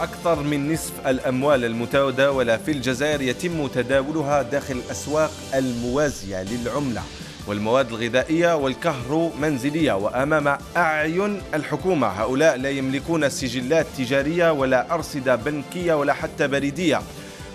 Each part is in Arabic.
أكثر من نصف الأموال المتداولة في الجزائر يتم تداولها داخل الأسواق الموازية للعملة والمواد الغذائية والكهرومنزلية منزلية وأمام أعين الحكومة هؤلاء لا يملكون سجلات تجارية ولا أرصدة بنكية ولا حتى بريدية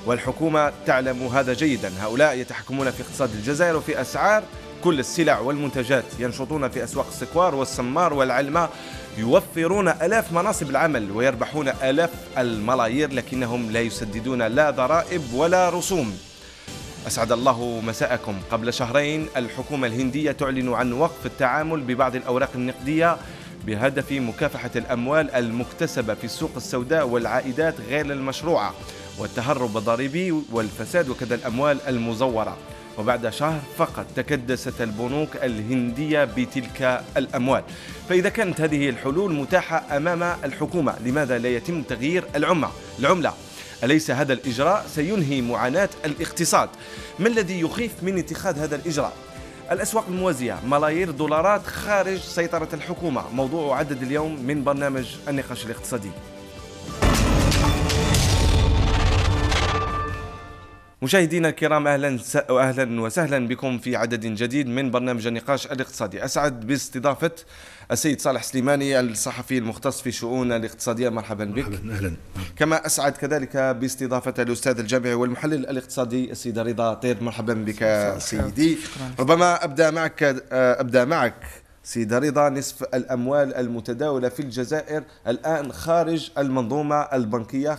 والحكومة تعلم هذا جيدا هؤلاء يتحكمون في اقتصاد الجزائر وفي أسعار كل السلع والمنتجات ينشطون في أسواق السكوار والسمار والعلمة يوفرون ألاف مناصب العمل ويربحون ألاف الملايير لكنهم لا يسددون لا ضرائب ولا رسوم أسعد الله مساءكم قبل شهرين الحكومة الهندية تعلن عن وقف التعامل ببعض الأوراق النقدية بهدف مكافحة الأموال المكتسبة في السوق السوداء والعائدات غير المشروعة والتهرب الضريبي والفساد وكذا الأموال المزورة وبعد شهر فقط تكدست البنوك الهندية بتلك الأموال فإذا كانت هذه الحلول متاحة أمام الحكومة لماذا لا يتم تغيير العمة العملة أليس هذا الإجراء سينهي معاناة الاقتصاد ما الذي يخيف من اتخاذ هذا الإجراء الأسواق الموازية ملايير دولارات خارج سيطرة الحكومة موضوع عدد اليوم من برنامج النقاش الاقتصادي مشاهدينا الكرام اهلا واهلا وسهلا بكم في عدد جديد من برنامج النقاش الاقتصادي اسعد باستضافه السيد صالح سليماني الصحفي المختص في شؤون الاقتصاديه مرحبا بك مرحبا اهلا كما اسعد كذلك باستضافه الاستاذ الجامعي والمحلل الاقتصادي السيد رضا طير مرحبا بك سيدي ربما ابدا معك آه، ابدا معك سيدة رضا نصف الأموال المتداولة في الجزائر الآن خارج المنظومة البنكية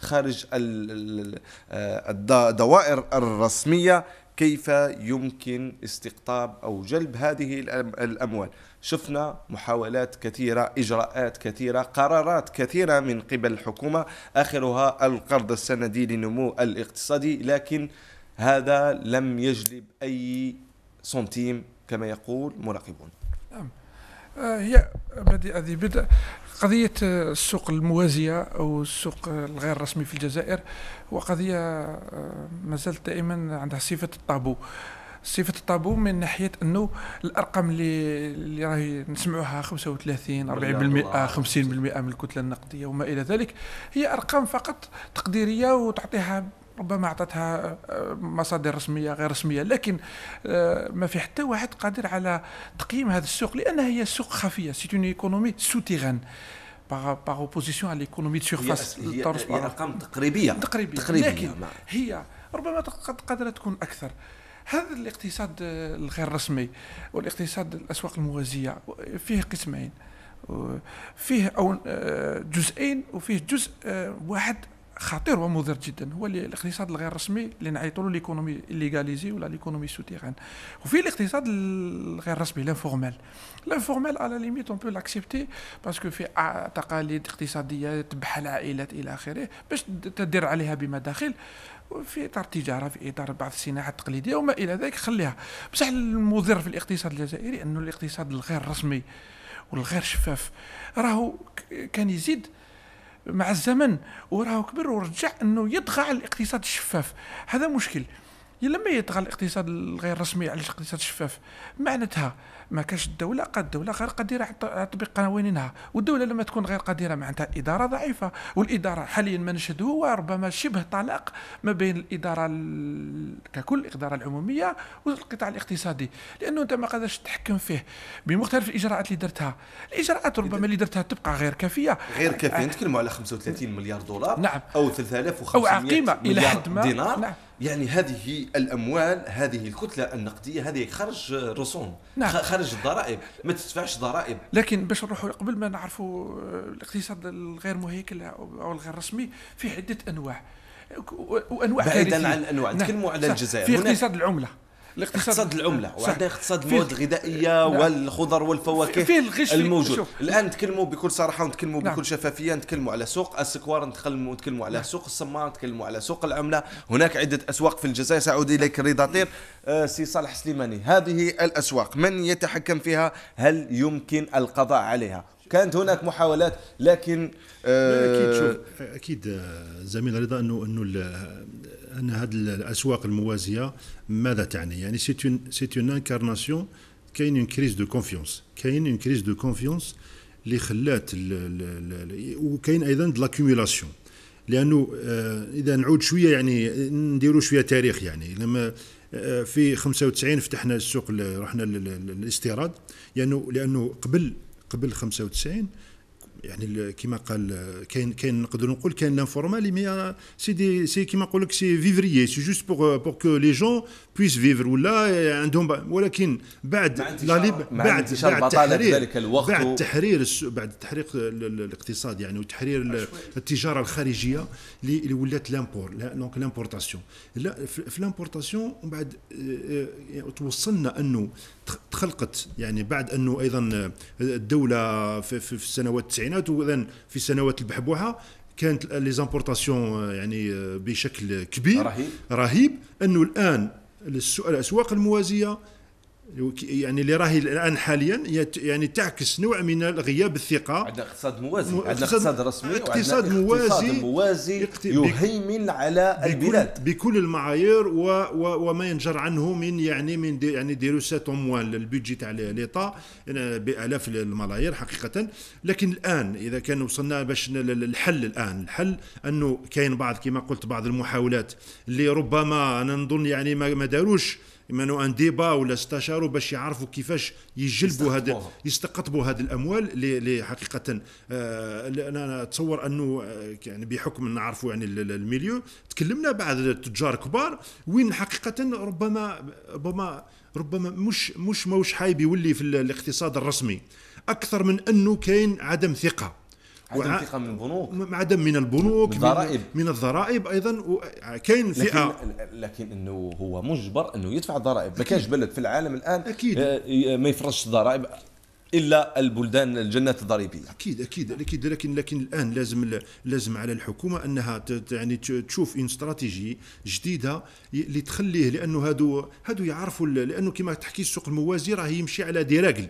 خارج آه، الدوائر الرسمية كيف يمكن استقطاب أو جلب هذه الأموال شفنا محاولات كثيرة إجراءات كثيرة قرارات كثيرة من قبل الحكومة آخرها القرض السندي للنمو الاقتصادي لكن هذا لم يجلب أي سنتيم كما يقول مراقبون نعم آه، هي بدي ذي بدء قضيه آه، السوق الموازيه او السوق الغير رسمي في الجزائر وقضية آه، ما زالت دائما عندها صفه الطابو صفه الطابو من ناحيه انه الارقام اللي اللي راهي نسمعوها 35 40% 50% من الكتله النقديه وما الى ذلك هي ارقام فقط تقديريه وتعطيها ربما اعطتها آه، مصادر رسميه غير رسميه لكن آه، ما في حتى واحد قادر على تقييم هذا السوق لانها هي سوق خفيه سي اون ايكونومي سوتيغان باغ باغ اوبوزيسيون على ايكونومي دو سيرفاس هي, ارقام تقريبيه تقريبيه, تقريبية لكن هي ربما قادره تكون اكثر هذا الاقتصاد آه، الغير رسمي والاقتصاد الاسواق الموازيه فيه قسمين فيه أو جزئين وفيه جزء واحد خطير ومضر جدا هو الاقتصاد الغير رسمي اللي نعيطوا له ليكونومي ليغاليزي ولا ليكونومي سوتيغان وفي الاقتصاد الغير رسمي لانفورمال لانفورمال على ليميت اون بو لاكسبتي باسكو في تقاليد اقتصاديه تبح العائلات الى اخره باش تدير عليها بمداخل في اطار التجاره في اطار بعض الصناعات التقليديه وما الى ذلك خليها بصح المضر في الاقتصاد الجزائري انه الاقتصاد الغير رسمي والغير شفاف راهو كان يزيد مع الزمن وراه كبر ورجع انه يطغى على الاقتصاد الشفاف هذا مشكل لما يطغى الاقتصاد الغير رسمي على الاقتصاد الشفاف معناتها ما كاش الدوله قد الدوله غير قادره على تطبيق قوانينها والدوله لما تكون غير قادره معناتها اداره ضعيفه والاداره حاليا ما نشهد هو ربما شبه طلاق ما بين الاداره ككل الاداره العموميه والقطاع الاقتصادي لانه انت ما قادرش تتحكم فيه بمختلف الاجراءات اللي درتها الاجراءات ربما اللي درتها تبقى غير كافيه غير كافيه آه. نتكلموا على 35 مليار دولار نعم او 3500 او قيمه الى حد ما دينار نعم. يعني هذه الاموال هذه الكتله النقديه هذه خرج رسوم نعم. خرج تخرج الضرائب ما تدفعش ضرائب لكن باش نروحوا قبل ما نعرفوا آه، الاقتصاد الغير مهيكل او الغير رسمي في عده انواع وانواع بعيدا عن الانواع نتكلموا نعم. على الجزائر في اقتصاد العمله الاقتصاد العمله وعندنا اقتصاد المواد الغذائيه والخضر والفواكه فيه الغش الموجود شوف. الان نتكلموا بكل صراحه ونتكلموا نعم. بكل شفافيه نتكلموا على سوق السكوار نتكلموا نتكلموا على نعم. سوق السمار نتكلموا على سوق العمله هناك عده اسواق في الجزائر ساعود اليك الرضا طير آه، سي صالح سليماني هذه الاسواق من يتحكم فيها هل يمكن القضاء عليها كانت هناك محاولات لكن آه اكيد شوف اكيد آه، زميل رضا انه انه ان هذه الاسواق الموازيه ماذا تعني يعني سي سي اون انكارناسيون كاين اون كريز دو كونفيونس كاين اون كريز دو كونفيونس اللي خلات وكاين ايضا لاكوميلاسيون لانه آه، اذا نعود شويه يعني نديروا شويه تاريخ يعني لما آه، في 95 فتحنا السوق رحنا للاستيراد لانه يعني لانه قبل قبل 95 يعني كما قال كاين كاين نقدر نقول كاين لانفورمالي مي سي دي سي كما نقول لك سي فيفريي سي جوست بور بور كو لي جون بويس فيفر ولا عندهم ولكن بعد لا ليب بعد بعد التحرير ذلك الوقت بعد تحرير بعد تحرير الاقتصاد يعني وتحرير التجاره الخارجيه اللي ولات لامبور دونك لامبورتاسيون في لامبورتاسيون ومن بعد آه، آه، توصلنا انه تخلقت يعني بعد انه ايضا آه، الدوله في, في السنوات 90 التسعينات واذا في السنوات البحبوحه كانت لي زامبورطاسيون آه، يعني آه، بشكل كبير رهيب رهيب انه الان الاسواق الموازيه يعني اللي راهي الان حاليا يعني تعكس نوع من غياب الثقه عندنا اقتصاد موازي عندنا اقتصاد رسمي اقتصاد موازي موازي يهيمن على البلاد بكل المعايير و... و... وما ينجر عنه من يعني من دي يعني ديروسات اموال للبيدجي تاع ليطا بالاف الملايير حقيقه لكن الان اذا كان وصلنا باش الحل الان الحل انه كاين بعض كما قلت بعض المحاولات اللي ربما انا نظن يعني ما داروش يمانو ان ديبا ولا استشاروا باش يعرفوا كيفاش يجلبوا هذا يستقطبوا هذه الاموال اللي حقيقه آه، انا اتصور انه آه، يعني بحكم نعرفوا يعني الميليو تكلمنا بعد التجار كبار وين حقيقه ربما ربما ربما مش مش موش حايب يولي في الاقتصاد الرسمي اكثر من انه كاين عدم ثقه عدم ثقه من البنوك عدم من البنوك من الضرائب من الضرائب ايضا كاين فئه لكن, لكن انه هو مجبر انه يدفع الضرائب ما كاينش بلد في العالم الان اكيد آه، ما يفرضش الضرائب الا البلدان الجنات الضريبيه اكيد اكيد اكيد لكن لكن الان لازم لازم على الحكومه انها يعني تشوف ان استراتيجي جديده اللي تخليه لانه هادو هادو يعرفوا لانه كما تحكي السوق الموازي راه يمشي على دي راجل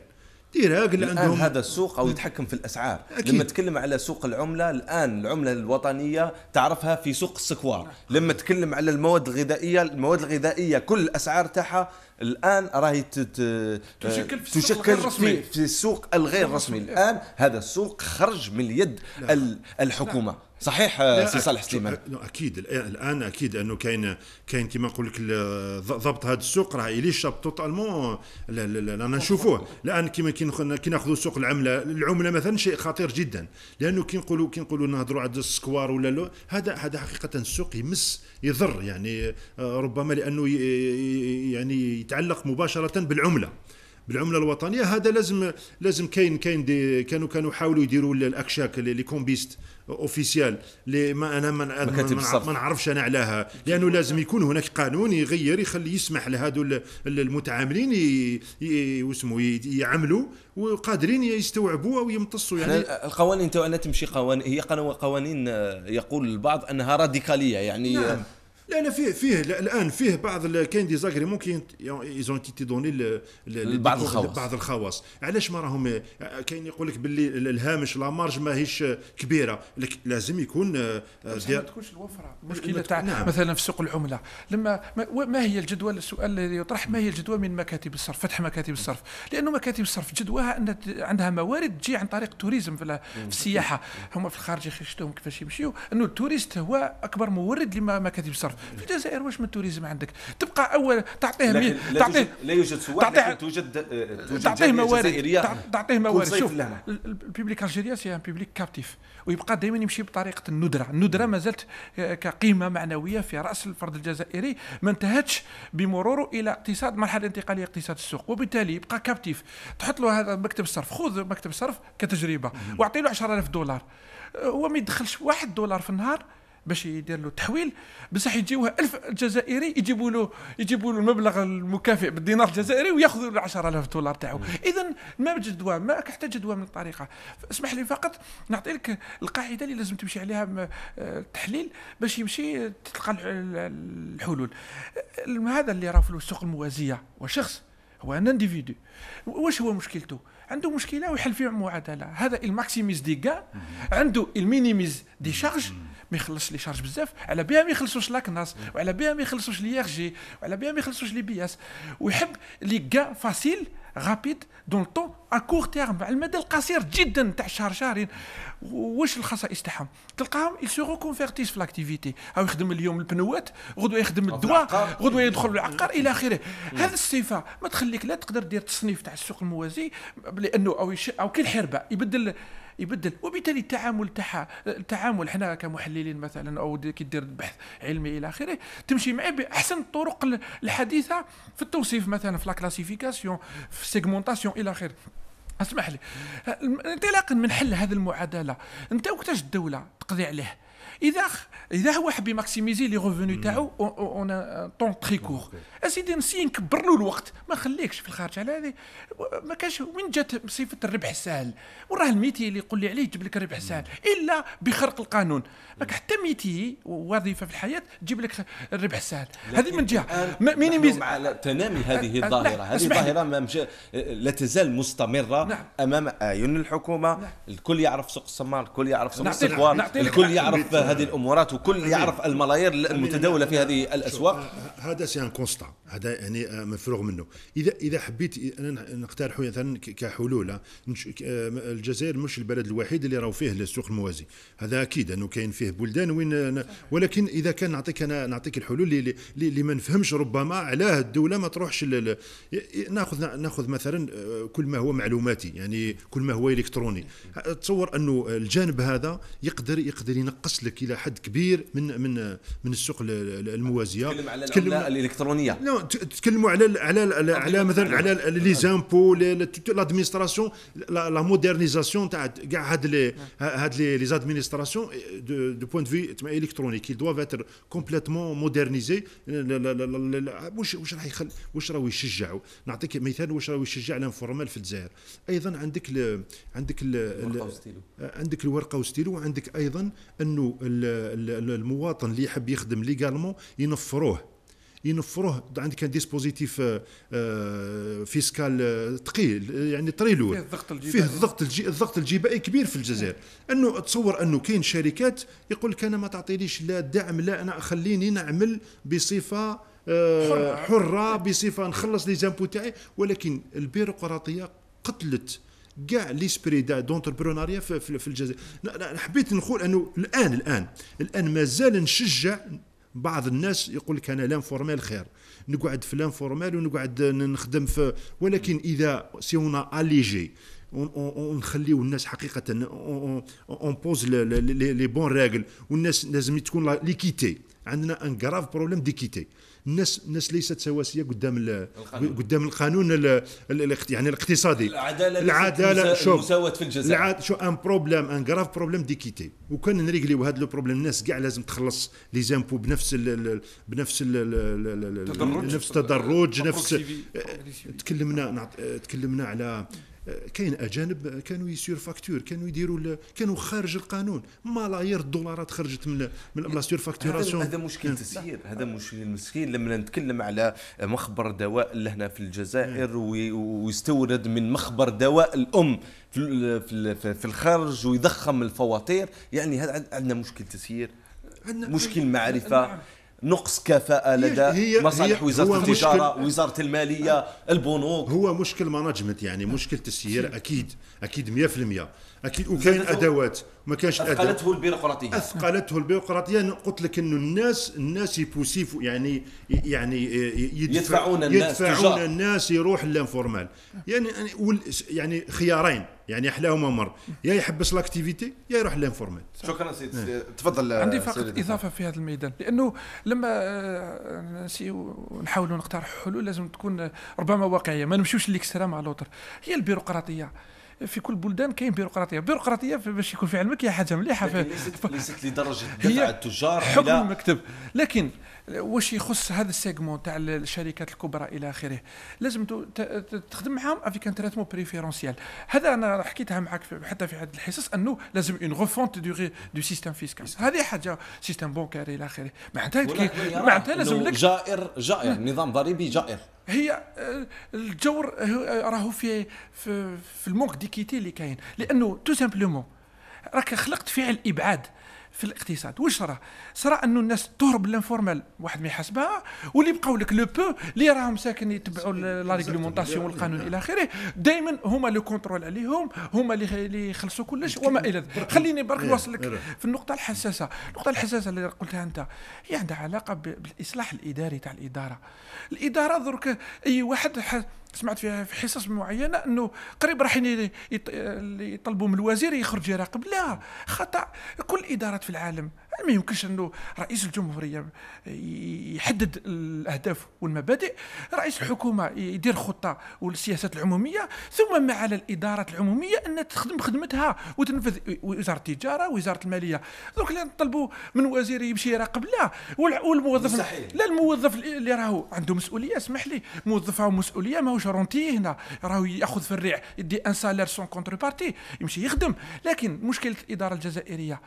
ديراك آه، اللي عندهم هذا السوق او يتحكم في الاسعار أكيد. لما تكلم على سوق العمله الان العمله الوطنيه تعرفها في سوق السكوار لما تكلم على المواد الغذائيه المواد الغذائيه كل الاسعار تاعها الان راهي تشكل في آه، تشكل رسمي. في السوق الغير رسمي الان هذا السوق خرج من يد لا. الحكومه لا. صحيح آه، سي صالح سليمان اكيد الان اكيد انه كاين كاين كما نقول لك ضبط هذا السوق راه شاب توتالمون رانا نشوفوه الان كما كي ناخذوا سوق العمله العمله مثلا شيء خطير جدا لانه كي نقولوا كي نقولوا نهضروا على السكوار ولا هذا هذا حقيقه السوق يمس يضر يعني آه، ربما لانه يعني يتعلق مباشره بالعمله بالعمله الوطنيه هذا لازم لازم كاين كاين دي كانوا كانوا حاولوا يديروا الاكشاك لي كومبيست اوفيسيال لي ما انا ما ما نعرفش انا علاها لانه لازم يكون هناك قانون يغير يخلي يسمح لهذو المتعاملين واسمو يعملوا وقادرين يستوعبوا او يمتصوا يعني القوانين تو تمشي قوانين هي آه، قوانين يقول البعض انها راديكاليه يعني نعم. لا لا فيه فيه الان فيه بعض كاين زاغريمون كاين ايزون تي دوني بعض الخواص بعض الخواص علاش ما راهم كاين يقول لك باللي الهامش لا مارج ماهيش كبيره لك لازم يكون آه، ما تكونش الوفره مشكله تاع نعم. مثلا في سوق العمله لما ما هي الجدوى السؤال الذي يطرح ما هي الجدوى من مكاتب الصرف فتح مكاتب الصرف لانه مكاتب الصرف جدواها ان عندها موارد تجي عن طريق التوريزم في السياحه هما في الخارج يخشتهم كيفاش يمشيو انه التوريست هو اكبر مورد لمكاتب الصرف في الجزائر واش من توريزم عندك تبقى اول تعطيه مي... تعطيه لا يوجد سواح تعطيه توجد توجد تعطيه موارد تعطيه موارد شوف البيبليك الجيريا سي ان بيبليك كابتيف ويبقى دائما يمشي بطريقه الندره الندره ما زالت آه، كقيمه معنويه في راس الفرد الجزائري ما انتهتش بمروره الى اقتصاد مرحله انتقاليه اقتصاد السوق وبالتالي يبقى كابتيف تحط له هذا مكتب الصرف خذ مكتب الصرف كتجربه واعطي له 10000 دولار آه، هو ما يدخلش واحد دولار في النهار باش يدير له تحويل بصح يجيوه ألف جزائري يجيبوا له يجيبوا له المبلغ المكافئ بالدينار الجزائري وياخذوا له 10000 دولار تاعو اذا ما جدوى ما حتى جدوى من الطريقه اسمح لي فقط نعطي لك القاعده اللي لازم تمشي عليها التحليل آه، باش يمشي تلقى الحلول هذا اللي راه في السوق الموازيه وشخص هو ان انديفيدو واش هو مشكلته عنده مشكله ويحل فيها معادله هذا الماكسيميز دي غان عنده المينيميز دي شارج ما يخلصش لي شارج بزاف على بها ما يخلصوش لاكناس وعلى بها ما يخلصوش لي ار جي وعلى بها ما يخلصوش لي بي اس ويحب لي كا فاسيل غابيد دون طون ا كور تيرم على المدى القصير جدا تاع شهر شهرين واش الخصائص تاعهم تلقاهم سو كونفيرتيس في لاكتيفيتي او يخدم اليوم البنوات غدوه يخدم الدواء غدوه يدخل العقار الى اخره هذه الصفه ما تخليك لا تقدر دير تصنيف تاع السوق الموازي لانه او او كي الحربه يبدل يبدل وبالتالي التعامل تاعها التعامل حنا كمحللين مثلا او كيدير بحث علمي الى اخره تمشي معي باحسن الطرق الحديثه في التوصيف مثلا في لاكلاسيفيكاسيون في السيغمونتاسيون الى اخره اسمح لي انطلاقا من حل هذه المعادله انت وقتاش الدوله تقضي عليه اذا اذا هو حب يماكسيميزي لي ريفوني تاعو اون طون تري كور اسيدي نسي نكبر له الوقت ما نخليكش في الخارج على هذه ما كاش وين جات صفه الربح سهل وراه الميتي اللي يقول لي عليه يجيب لك الربح سهل الا بخرق القانون ماك حتى ميتي وظيفه في الحياه تجيب لك الربح سهل هذه من جهه مينيميز مع تنامي هذه أه، أه، الظاهره هذه الظاهره ما مش... لا تزال مستمره نعم. امام اعين الحكومه نعم. الكل يعرف سوق السمار الكل يعرف سوق السكوار الكل يعرف هذه الامورات وكل يعرف الملايير المتداوله في هذه الاسواق هذا سي ان كونستا هذا يعني آه، مفروغ منه اذا اذا حبيت انا نقترح مثلا كحلول آه، آه، الجزائر مش البلد الوحيد اللي راهو فيه السوق الموازي هذا اكيد انه كاين فيه بلدان وين ولكن اذا كان نعطيك انا نعطيك الحلول اللي اللي ما نفهمش ربما علاه الدوله ما تروحش ناخذ ناخذ مثلا كل ما هو معلوماتي يعني كل ما هو الكتروني تصور انه الجانب هذا يقدر يقدر ينقص لك لك الى حد كبير من من من السوق الموازيه تكلم على الالكترونيه لا تتكلموا على على على مثلا على لي زامبو لادمينستراسيون لا مودرنيزاسيون تاع كاع هاد لي نعم. هاد لي زادمينستراسيون دو بوين دو في تما الكترونيك دوافو اتر كومبليتوم مودرنيزي واش واش راح يخل واش راهو يشجعوا نعطيك مثال واش راهو يشجع الانفورمال في الجزائر ايضا عندك عندك عندك الورقه وستيلو وعندك ايضا انه المواطن اللي يحب يخدم ليغالمون ينفروه ينفروه عندك كان ديسبوزيتيف آه، آه، فيسكال ثقيل آه، يعني طريلو فيه الضغط الجبائي فيه الضغط الجي... الضغط الجبائي كبير في الجزائر انه تصور انه كاين شركات يقول لك انا ما تعطيليش لا دعم لا انا خليني نعمل بصفه حره, حرة بصفه نخلص لي زامبو تاعي ولكن البيروقراطيه قتلت كاع ليسبري تاع دونتربرونيا في, في الجزائر حبيت نقول انه الان الان الان مازال نشجع بعض الناس يقول لك انا لانفورمال خير نقعد في لانفورمال ونقعد نخدم في ولكن اذا سي اون اليجي ونخليو الناس حقيقه اون بوز لي بون راجل والناس لازم تكون ليكيتي عندنا ان كراف بروبليم ديكيتي الناس الناس ليست سواسيه قدام قدام القانون يعني الاقتصادي العداله العداله شوف مساواه في الجزاء العد... شو ان بروبليم ان غراف بروبليم ديكيتي وكان نريغليو هذا لو بروبليم الناس كاع لازم تخلص لي زامبو بنفس الـ بنفس ال نفس التدرج نفس تكلمنا تكلمنا على كاين اجانب كانوا يسير فاكتور كانوا يديروا كانوا خارج القانون ملايير الدولارات خرجت من من لا سير فاكتوراسيون هذا مشكل نعم. تسيير هذا مشكل مسكين لما نتكلم على مخبر دواء لهنا في الجزائر نعم. ويستورد من مخبر دواء الام في في الخارج ويضخم الفواتير يعني هذا عندنا مشكل تسيير مشكل معرفه نعم. نقص كفاءة لدى هي مصالح هي وزارة التجارة وزارة المالية البنوك هو مشكل مانجمنت يعني مشكل تسيير أكيد أكيد 100% اكيد وكاين ادوات ما كانش اثقلته البيروقراطيه اثقلته البيروقراطيه قلت لك انه الناس الناس يبوسيفو يعني يعني يدفع يدفعون الناس يدفعون الناس يروح للانفورمال يعني يعني خيارين يعني احلاهما مر يا يحبس لاكتيفيتي يا يروح للانفورمال شكرا سيد نعم. تفضل عندي فقط اضافه في هذا الميدان لانه لما آه، نحاولوا نقترح حلول لازم تكون ربما واقعيه ما نمشوش للاكسترام على الاخر هي البيروقراطيه في كل بلدان كاين بيروقراطيه بيروقراطيه باش يكون في علمك هي حاجه مليحه ليست لدرجه دفع التجار حكم المكتب لكن واش يخص هذا السيغمون تاع الشركات الكبرى الى اخره لازم تخدم معاهم افيك ان تريتمون بريفيرونسيال هذا انا حكيتها معك حتى في هذه الحصص انه لازم اون غوفونت دو دو سيستم فيسكال هذه حاجه سيستم بونكاري الى اخره معناتها معناتها لازم لك جائر جائر نعم. نظام ضريبي جائر هي آه، الجور راهو في في, في المونك ديكيتي اللي كاين لانه تو سامبلومون راك خلقت فعل ابعاد في الاقتصاد واش راه صرا انه الناس تهرب للانفورمال واحد ما يحاسبها واللي بقاو لك لو بو اللي راهم ساكن يتبعوا لا ريغلومونطاسيون والقانون الى اخره دائما هما لو كونترول عليهم هما اللي يخلصوا كلش وما الى ذلك خليني برك نوصل إيه، لك إيه. في النقطه الحساسه النقطه الحساسه اللي قلتها انت هي عندها علاقه بالاصلاح الاداري تاع الاداره الاداره درك اي واحد سمعت فيها في حصص معينه انه قريب راح يطلبوا من الوزير يخرج يراقب لا خطا كل الادارات في العالم ما يمكنش انه رئيس الجمهوريه يحدد الاهداف والمبادئ رئيس الحكومه يدير خطه والسياسات العموميه ثم ما على الاداره العموميه ان تخدم خدمتها وتنفذ وزاره التجاره وزاره الماليه دونك اللي نطلبوا من وزير يمشي يراقب لا والموظف لا الموظف اللي راهو عنده مسؤوليه اسمح لي موظف راهو مسؤوليه ماهوش رونتي هنا راهو ياخذ في الريع يدي ان سالير سون كونتر بارتي يمشي يخدم لكن مشكله الاداره الجزائريه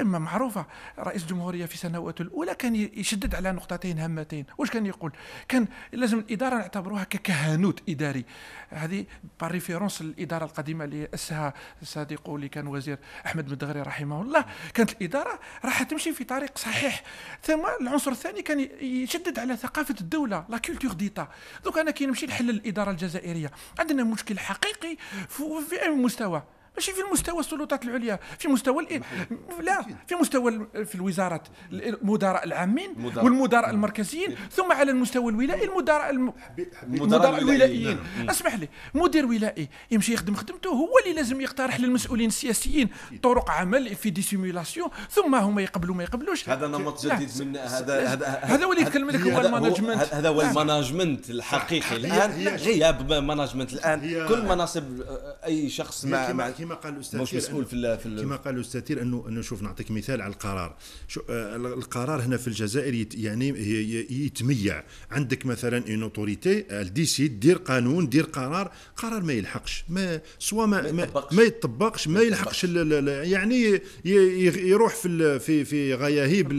اما معروفه رئيس الجمهوريه في سنواته الاولى كان يشدد على نقطتين هامتين واش كان يقول كان لازم الاداره نعتبروها ككهنوت اداري هذه باريفيرونس ريفيرونس القديمه اللي اسها صديقه اللي كان وزير احمد مدغري رحمه الله كانت الاداره راح تمشي في طريق صحيح ثم العنصر الثاني كان يشدد على ثقافه الدوله لا كولتور ديتا دوك انا كي نمشي نحل الاداره الجزائريه عندنا مشكل حقيقي في اي مستوى ماشي في المستوى السلطات العليا في مستوى لا في مستوى في الوزارات المدراء العامين والمدراء المركزيين ثم على المستوى الولائي المدراء المدراء الولائيين نعم. اسمح لي مدير ولائي يمشي يخدم خدمته هو اللي لازم يقترح للمسؤولين السياسيين طرق عمل في دي ثم هما يقبلوا ما يقبلوش هذا نمط جديد من هذا هذا هذا هو اللي يتكلم لك هو المانجمنت هذا هو المانجمنت الحقيقي الان غياب مانجمنت الان كل مناصب آه، اي شخص مع كما قال الاستاذ مش مسؤول في, في كما قال الاستاذ انه انه شوف نعطيك مثال على القرار شو آه، القرار هنا في الجزائر يعني يتميع عندك مثلا اون اوتوريتي ديسيد دير قانون دير قرار قرار ما يلحقش ما سوا ما ما يطبقش ما يتطبقش, ما يلحقش يعني يروح في في في غياهيب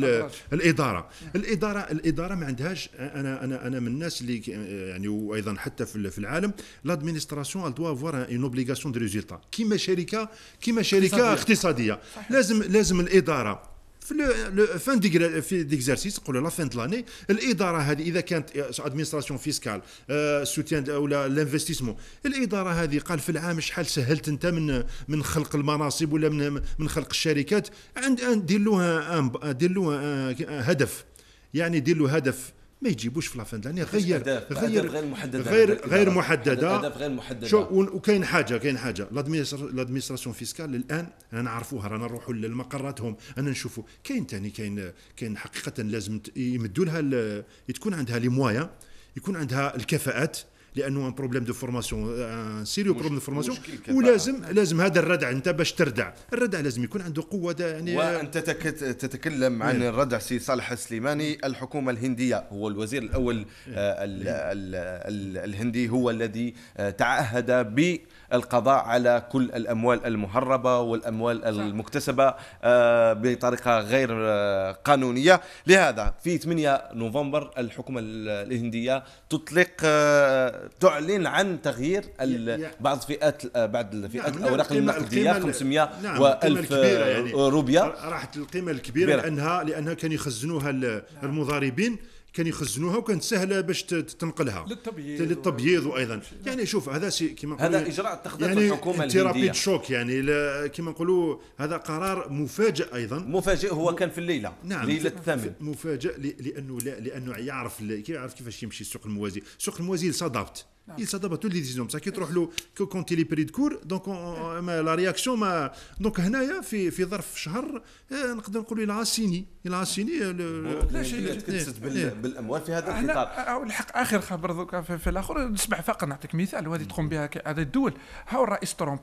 الاداره الاداره الاداره ما عندهاش انا انا انا من الناس اللي يعني وايضا حتى في العالم لادمينستراسيون دو افوار اون اوبليغاسيون دو ريزولتا كيما شركه شركه كما شركه اقتصاديه لازم لازم الاداره في لو فان في ديكزارسيس نقولوا لا فان دلاني الاداره هذه اذا كانت ادمينستراسيون فيسكال سوتيان ولا لانفستيسمون الاداره هذه قال في العام شحال سهلت انت من من خلق المناصب ولا من من خلق الشركات عند دير له دير له آه، هدف يعني دير له هدف ما يجيبوش في لافان دلاني غير غير غير محدده غير غير محدده غير محدده شو وكاين حاجه كاين حاجه لادمينستراسيون فيسكال الان انا نعرفوها رانا نروحوا لمقراتهم رانا نشوفوا كاين ثاني كاين كاين حقيقه لازم يمدوا لها تكون عندها لي موان يكون عندها الكفاءات لانه ان بروبليم دو فورماسيون ان سيريو بروبليم دو فورماسيون ولازم لازم هذا الردع انت باش تردع الردع لازم يكون عنده قوه يعني وانت تتكلم عن إيه. الردع سي صالح السليماني الحكومه الهنديه هو الوزير الاول إيه. آه، ال الهندي هو الذي آه، تعهد ب القضاء على كل الاموال المهربه والاموال المكتسبه آه، بطريقه غير قانونيه لهذا في 8 نوفمبر الحكومه الهنديه تطلق تعلن عن تغيير بعض فئات بعض الفئات نعم،, نعم الاوراق النقديه 500 نعم و1000 يعني روبيا راحت القيمه الكبيره لانها لانها كانوا يخزنوها نعم. المضاربين كان يخزنوها وكانت سهله باش تنقلها للتبييض للتبييض وايضا يعني شوف هذا سي كما هذا اجراء يعني اتخذته يعني الحكومه الهنديه شوك يعني كما نقولوا هذا قرار مفاجئ ايضا مفاجئ هو كان في الليله نعم ليله الثامن مفاجئ لانه لا لانه يعرف كيف يعرف كيفاش يمشي السوق الموازي السوق الموازي صدفت il s'adapte à toutes les décisions بصح كي تروح له كونتي لي بري كور دونك لا رياكسيون ما دونك هنايا في في ظرف شهر نقدر نقولوا الى سيني الى سيني علاش بالاموال في هذا الاطار الحق اخر خبر دوكا في الاخر نسمع فقط نعطيك مثال وهذه تقوم بها هذه الدول هاو الرئيس ترامب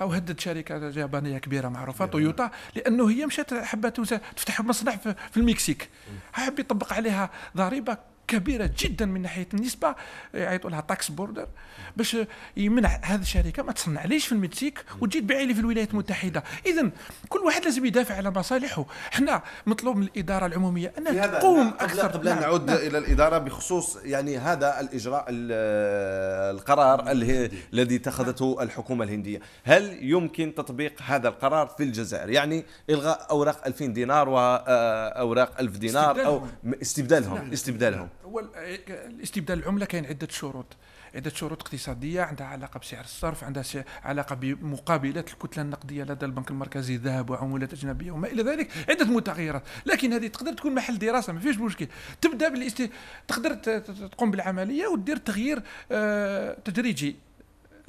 او هدد شركه يابانيه كبيره معروفه تويوتا لانه هي مشات حبت تفتح مصنع في المكسيك حب يطبق عليها ضريبه كبيره جدا من ناحيه النسبه يعيطوا آه، لها تاكس بوردر باش يمنع هذه الشركه ما تصنع ليش في المكسيك وتجي تبيع لي في الولايات المتحده اذا كل واحد لازم يدافع على مصالحه حنا مطلوب من الاداره العموميه انها تقوم اكثر قبل ان نعم، نعود نعم. الى الاداره بخصوص يعني هذا الاجراء القرار نعم. الذي اتخذته الحكومه الهنديه هل يمكن تطبيق هذا القرار في الجزائر يعني الغاء اوراق 2000 دينار واوراق آه، 1000 دينار او استبدالهم استبدالهم هو إيه، الاستبدال العمله كاين عده شروط عده شروط اقتصاديه عندها علاقه بسعر الصرف عندها علاقه بمقابله الكتله النقديه لدى البنك المركزي ذهب وعمولات اجنبيه وما الى ذلك عده متغيرات لكن هذه تقدر تكون محل دراسه ما فيش مشكل تبدا بالاست تقدر تقوم بالعمليه ودير تغيير آه، تدريجي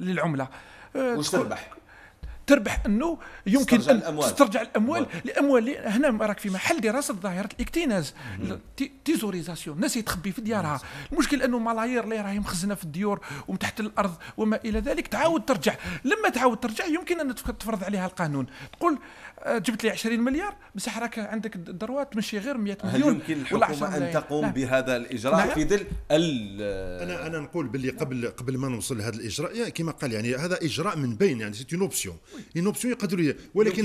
للعمله آه، وتربح تربح انه يمكن تسترجع أن الاموال تسترجع الاموال الاموال هنا راك في محل دراسه ظاهره الاكتناز تيزوريزاسيون الناس يتخبي في ديارها المشكل انه ملايير اللي راهي مخزنه في الديور ومتحت تحت الارض وما الى ذلك تعاود ترجع لما تعاود ترجع يمكن ان تفرض عليها القانون تقول آه، جبت لي 20 مليار بصح راك عندك الدروات تمشي غير 100 مليون هل يمكن الحكومه ان تقوم نعم. بهذا الاجراء نعم. في ظل انا انا نقول باللي قبل قبل ما نوصل لهذا الاجراء يعني كما قال يعني هذا اجراء من بين يعني سيت اون اوبسيون اون اوبسيون يقدر ولكن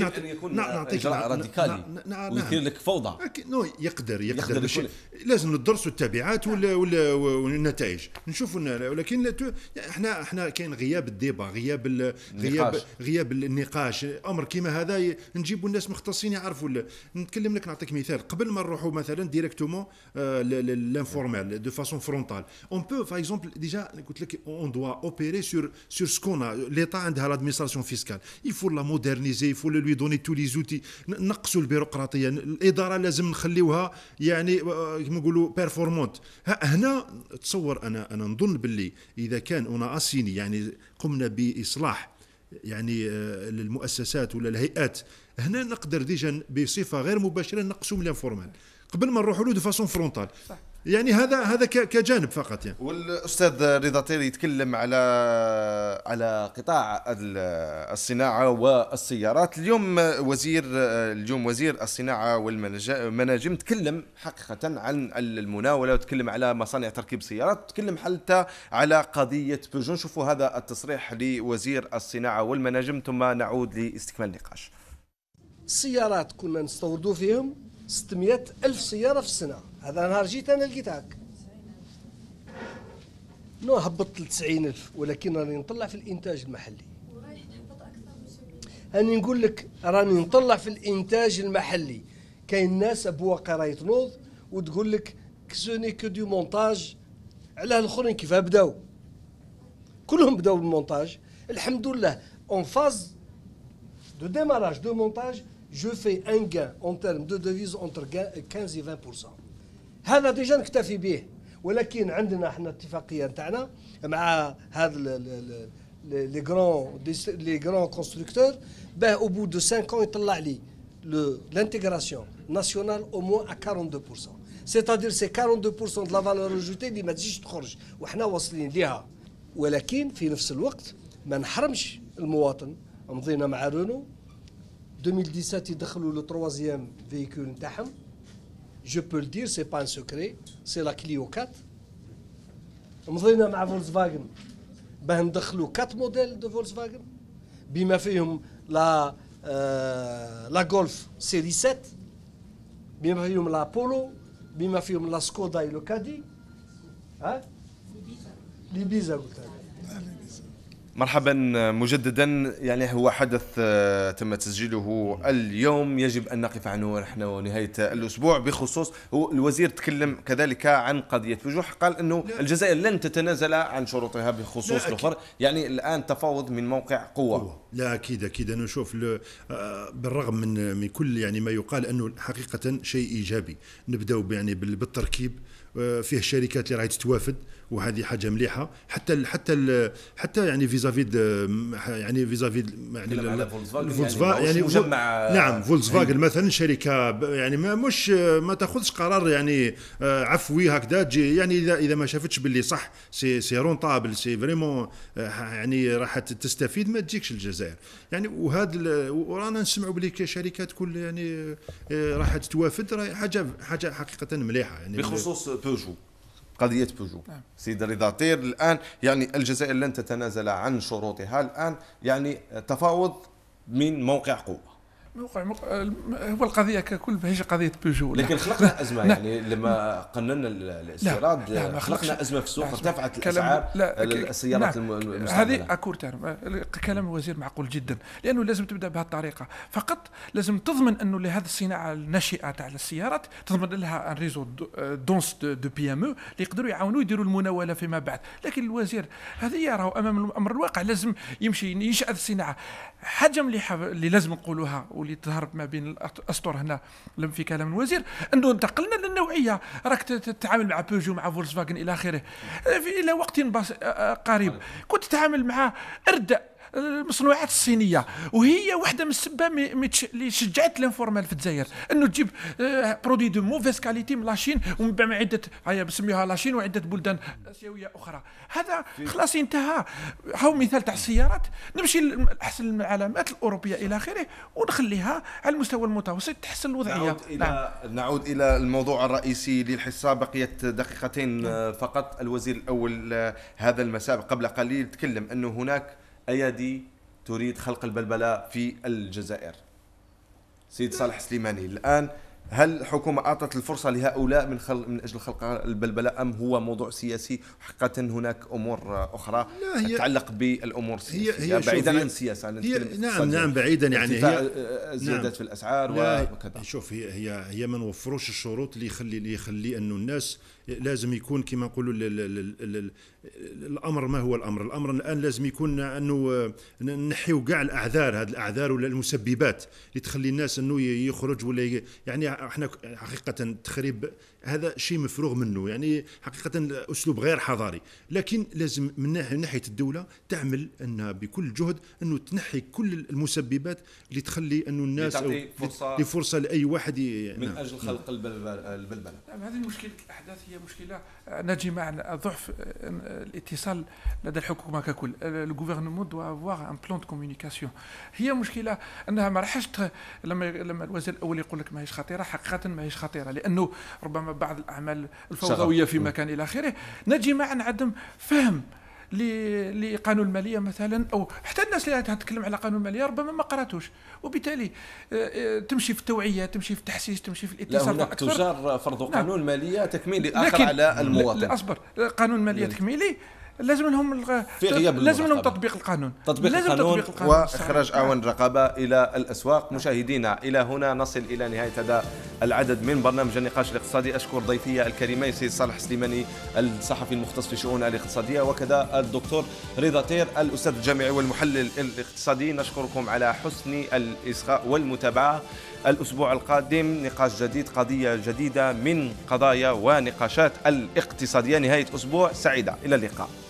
نعطيك اجراء راديكالي نعم. ويثير لك فوضى نو يقدر يقدر, يقدر لازم ندرسوا التبعات والنتائج نعم. نشوفوا ولكن احنا احنا كاين غياب الديبا غياب غياب غياب النقاش امر كما هذا نجيبوا الناس مختصين يعرفوا نتكلم لك نعطيك مثال قبل ما نروحوا مثلا ديريكتومون لانفورمال دو فاسون فرونتال اون بو فا اكزومبل ديجا قلت لك اون دوا اوبيري سور سور سكونا ليطا عندها لادمينستراسيون فيسكال يفور لا مودرنيزي يفور لو دوني تو لي زوتي نقصوا البيروقراطيه الاداره لازم نخليوها يعني آه، كما نقولوا بيرفورمونت هنا تصور انا انا نظن باللي اذا كان انا اسيني يعني قمنا باصلاح يعني آه، للمؤسسات ولا الهيئات هنا نقدر ديجا بصفه غير مباشره نقسم الانفورمال قبل ما نروحوا له دو فاسون فرونتال صح. يعني هذا هذا كجانب فقط يعني والاستاذ رضا تيري يتكلم على على قطاع الصناعه والسيارات اليوم وزير اليوم وزير الصناعه والمناجم تكلم حقيقه عن المناوله وتكلم على مصانع تركيب سيارات تكلم حتى على قضيه بيجو نشوفوا هذا التصريح لوزير الصناعه والمناجم ثم نعود لاستكمال النقاش السيارات كنا نستوردو فيهم 600 ألف سيارة في السنة هذا نهار جيت أنا لقيت هاك نو هبطت ل 90000 ولكن راني نطلع في الإنتاج المحلي راني نقول لك راني نطلع في الإنتاج المحلي كاين ناس أبواقي راهي تنوض وتقول لك سوني كو دو مونتاج على الاخرين كيف بداو كلهم بداو بالمونتاج الحمد لله اون فاز دو ديماراج دو مونتاج je fais un gain en termes de devises entre 15 et 20% هذا ديجا نكتفي به ولكن عندنا احنا اتفاقيه نتاعنا مع هذا لي غران لي غران كونستركتور باه او بو دو 5 ans يطلع لي l'intégration nationale au moins à 42% c'est-à-dire c'est 42% de la valeur ajoutée اللي ما تجيش تخرج وحنا واصلين ليها ولكن في نفس الوقت ما نحرمش المواطن مضينا مع رونو 2017, ils ont le troisième véhicule. Je peux le dire, ce n'est pas un secret, c'est la Clio 4. Nous avons avec Volkswagen, ben, quatre modèles de Volkswagen. بما la euh, la Série 7, ils ont 7 la فيهم la ont بما la Skoda et le Caddy. Hein? Libiza. مرحبا آه، مجددا يعني هو حدث آه، تم تسجيله اليوم يجب ان نقف عنه نحن نهايه الاسبوع بخصوص هو الوزير تكلم كذلك عن قضيه فجوح قال انه الجزائر لن تتنازل عن شروطها بخصوص الاخر يعني الان تفاوض من موقع قوه, قوة. لا اكيد اكيد انا نشوف آه، بالرغم من من كل يعني ما يقال انه حقيقه شيء ايجابي نبداو يعني بالتركيب فيه الشركات اللي راهي تتوافد وهذه حاجه مليحه حتى الـ حتى الـ حتى يعني فيزافي يعني فيزافي يعني فولكسفاغن يعني, يعني, مجمع نعم يعني فولكسفاغن مثلا شركه يعني ما مش ما تاخذش قرار يعني آه، عفوي هكذا تجي يعني اذا اذا ما شافتش باللي صح سي سي رونطابل سي فريمون آه، يعني راح تستفيد ما تجيكش الجزائر يعني وهذا ورانا نسمعوا بلي شركات كل يعني آه، راح تتوافد حاجه حاجه حقيقه مليحه يعني بخصوص بيجو قضيه بوجو نعم. سيد رضا طير الان يعني الجزائر لن تتنازل عن شروطها الان يعني تفاوض من موقع قوه موقع موقع هو القضيه ككل ماهيش قضيه بيجو لكن خلقنا ازمه يعني لما قننا الاستيراد لا. لا خلقنا ازمه في السوق ارتفعت الاسعار السيارات نعم. المستعمله هذه اكور تيرم كلام الوزير معقول جدا لانه لازم تبدا بهالطريقه فقط لازم تضمن انه لهذه الصناعه الناشئه تاع السيارات تضمن لها ان ريزو دونس دو بي ام او اللي يقدروا يعاونوا يديروا المناوله فيما بعد لكن الوزير هذه راهو امام الامر الواقع لازم يمشي ينشا الصناعه حاجه مليحه اللي لازم نقولوها واللي تظهر ما بين الاسطر هنا لم في كلام الوزير انه انتقلنا للنوعيه راك تتعامل مع بوجو مع فولكس فاجن الى اخره الى وقت آه، آه، قريب كنت تتعامل مع اردأ المصنوعات الصينيه وهي واحده من السبه اللي شجعت لانفورمال في الجزائر انه تجيب آه، برودوي دو موفيز كاليتي من لاشين ومن عده هيا بسميها لاشين وعده بلدان اسيويه اخرى هذا خلاص انتهى هاو مثال تاع السيارات نمشي لاحسن العلامات الاوروبيه الى اخره ونخليها على المستوى المتوسط تحسن الوضعيه نعود الى نعم. نعود الى الموضوع الرئيسي للحصه بقيت دقيقتين نعم. آه، فقط الوزير الاول آه، هذا المساء قبل قليل تكلم انه هناك أيادي تريد خلق البلبلة في الجزائر سيد صالح سليماني الآن هل الحكومة أعطت الفرصة لهؤلاء من خل... من أجل خلق البلبلة أم هو موضوع سياسي حقا هناك أمور أخرى لا هي تتعلق بالأمور السياسية هي... هي بعيدا عن السياسة هي... نعم نعم بعيدا يعني هي زيادات نعم في الأسعار لا... وكذا شوف هي هي هي ما نوفروش الشروط اللي يخلي اللي يخلي أنه الناس لازم يكون كما نقولوا الامر ما هو الامر الامر الان لازم يكون انه نحيو كاع الاعذار هذه الاعذار ولا المسببات اللي تخلي الناس انه يخرج ولا يعني احنا حقيقه تخريب هذا شيء مفروغ منه يعني حقيقه اسلوب غير حضاري لكن لازم من ناحيه الدوله تعمل انها بكل جهد انه تنحي كل المسببات اللي تخلي انه الناس أو فرصه لفرصه لاي واحد يعني من اجل خلق البلبله نعم هذه المشكله الاحداث هي مشكله ناجمه عن ضعف الاتصال لدى الحكومه ككل الغوفرنمون دو افوار ان بلان دو كوميونيكاسيون هي مشكله انها ما راحش لما لما الوزير الاول يقول لك ماهيش خطيره حقيقه ماهيش خطيره لانه ربما بعض الاعمال الفوضويه في مكان الى اخره نجي عن عدم فهم لقانون الماليه مثلا او حتى الناس اللي تتكلم على قانون الماليه ربما ما قراتوش وبالتالي آه، آه، تمشي في التوعيه تمشي في التحسيس تمشي في الاتصال لا هناك تجار فرض نعم. قانون ماليه تكميلي اخر على المواطن لا اصبر قانون ماليه تكميلي لازم لهم في غياب لازم لهم تطبيق القانون تطبيق لازم القانون, تطبيق القانون واخراج اعوان الرقابه الى الاسواق مشاهدينا الى هنا نصل الى نهايه هذا العدد من برنامج النقاش الاقتصادي اشكر ضيفي الكريمين سيد صالح سليماني الصحفي المختص في الشؤون الاقتصاديه وكذا الدكتور رضا تير الاستاذ الجامعي والمحلل الاقتصادي نشكركم على حسن الاصغاء والمتابعه الأسبوع القادم نقاش جديد قضية جديدة من قضايا ونقاشات الاقتصادية نهاية أسبوع سعيدة إلى اللقاء